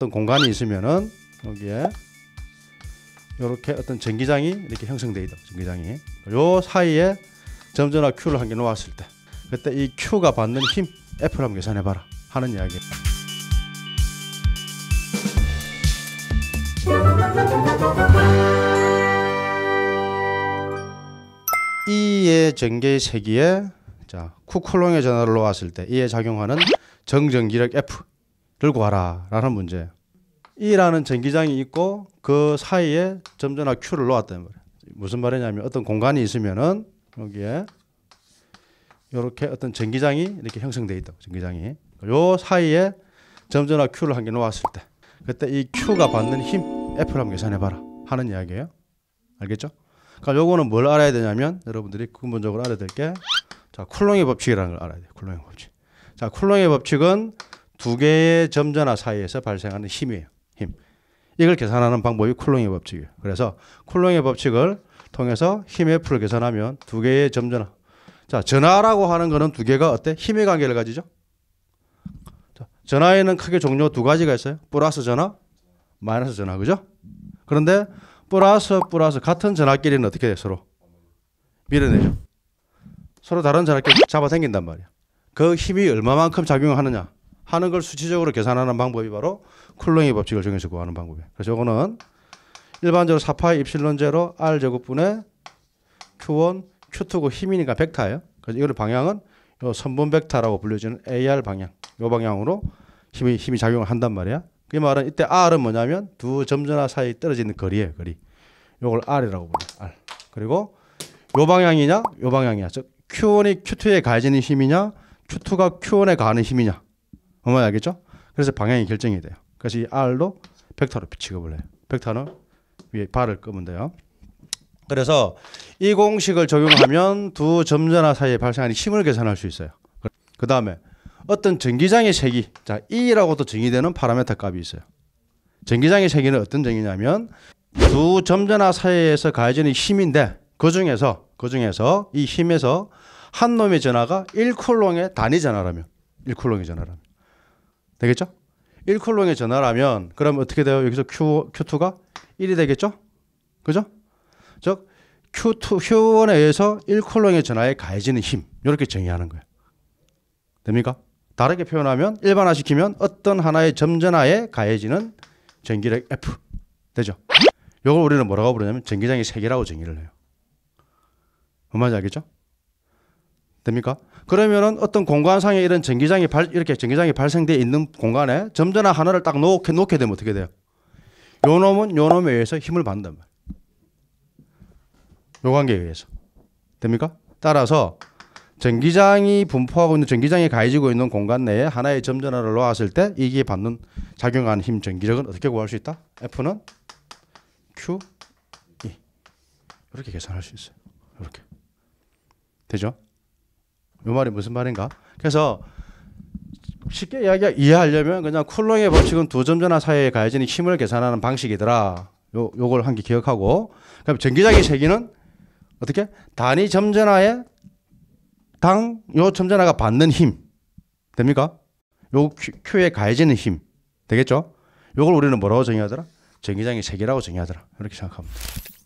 어떤 공간이 있으면은 여기에 이렇게 어떤 전기장이 이렇게 형성되어 있다. 전기장이 요 사이에 점전화 Q를 한 개 놓았을 때 그때 이 Q가 받는 힘 F를 한번 계산해봐라 하는 이야기. 이의 전개의 세기에 자 쿠쿨롱의 전화를 놓았을 때이에 작용하는 정전기력 F 들고 와라라는 문제. E라는 전기장이 있고 그 사이에 점전화 Q를 놓았다는 말이요 무슨 말이냐면 어떤 공간이 있으면은 여기에 이렇게 어떤 전기장이 이렇게 형성돼 있다 전기장이 요 사이에 점전화 Q를 한 개 놓았을 때 그때 이 Q가 받는 힘 F를 한번 계산해봐라 하는 이야기예요. 알겠죠? 그러니까 요거는 뭘 알아야 되냐면 여러분들이 근본적으로 알아야 될 게자 쿨롱의 법칙이라는 걸 알아야 돼 쿨롱의 법칙. 자 쿨롱의 법칙은 두 개의 점전화 사이에서 발생하는 힘이에요. 힘. 이걸 계산하는 방법이 쿨롱의 법칙이에요. 그래서 쿨롱의 법칙을 통해서 힘의 풀을 계산하면 두 개의 점전화. 자, 전화라고 하는 거는 두 개가 어때? 힘의 관계를 가지죠. 자, 전화에는 크게 종류 두 가지가 있어요. 플러스 전화, 마이너스 전화. 그죠? 그런데 플러스 플러스 같은 전화끼리는 어떻게 돼? 서로 밀어내죠. 서로 다른 전화끼리 잡아 당긴단 말이야. 그 힘이 얼마만큼 작용하느냐. 하는 걸 수치적으로 계산하는 방법이 바로 쿨롱의 법칙을 정해서 구하는 방법이에요. 그래서 저거는 일반적으로 4파이 입실론 제로 r 제곱분의 q1 q2고 힘이니까 벡터예요. 그래서 이거 방향은 요 선분 벡터라고 불려지는 ar 방향. 요 방향으로 힘이 힘이 작용을 한단 말이야. 그 말은 이때 r은 뭐냐면 두 점전화 사이 떨어지는 거리예요, 거리. 요걸 r이라고 불러요. r. 그리고 요 방향이냐? 요 방향이야. 즉 Q1이 Q2에 가해지는 힘이냐? Q2가 Q1에 가는 힘이냐? 뭔말 알겠죠? 그래서 방향이 결정이 돼요. 그래서 이 R로 벡터로 취급을 해요. 벡터는 위에 발을 끄면 돼요. 그래서 이 공식을 적용하면 두 점전하 사이에 발생하는 힘을 계산할 수 있어요. 그 다음에 어떤 전기장의 세기, 자 E라고도 정의되는 파라메터 값이 있어요. 전기장의 세기는 어떤 정의냐면 두 점전하 사이에서 가해지는 힘인데 그 중에서 그 중에서 이 힘에서 한 놈의 전하가 1쿨롱의 단위 전하라면 1쿨롱의 전하라면 되겠죠? 1콜롱의 전화라면 그럼 어떻게 돼요? 여기서 Q, Q2가 1이 되겠죠? 그죠? 즉 Q2, Q1에 의해서 1콜롱의 전화에 가해지는 힘 이렇게 정의하는 거예요. 됩니까? 다르게 표현하면 일반화시키면 어떤 하나의 점전하에 가해지는 전기력 F 되죠. 이걸 우리는 뭐라고 부르냐면 전기장의 세계라고 정의를 해요. 뭔 말인지 알겠죠? 됩니까? 그러면은 어떤 공간상에 이런 전기장이 발, 이렇게 전기장이 발생돼 있는 공간에 점전화 하나를 딱 놓게, 놓게 되면 어떻게 돼요? 요 놈은 요 놈에 의해서 힘을 받는단 말이요 관계에 의해서. 됩니까? 따라서 전기장이 분포하고 있는 전기장이 가해지고 있는 공간 내에 하나의 점전화를 놓았을 때 이게 받는 작용하는 힘 전기력은 어떻게 구할 수 있다? F는 Q E 이렇게 계산할 수 있어요. 이렇게 되죠? 이 말이 무슨 말인가? 그래서 쉽게 이야기 이해하려면 그냥 쿨롱의 법칙은 두 점전하 사이에 가해지는 힘을 계산하는 방식이더라. 요 요걸 한 개 기억하고 그다 전기장의 세기는 어떻게 단위 점전하에 당 요 점전하가 받는 힘 됩니까? 요 Q, 에 가해지는 힘 되겠죠? 요걸 우리는 뭐라고 정의하더라? 전기장의 세기라고 정의하더라. 이렇게 생각합니다.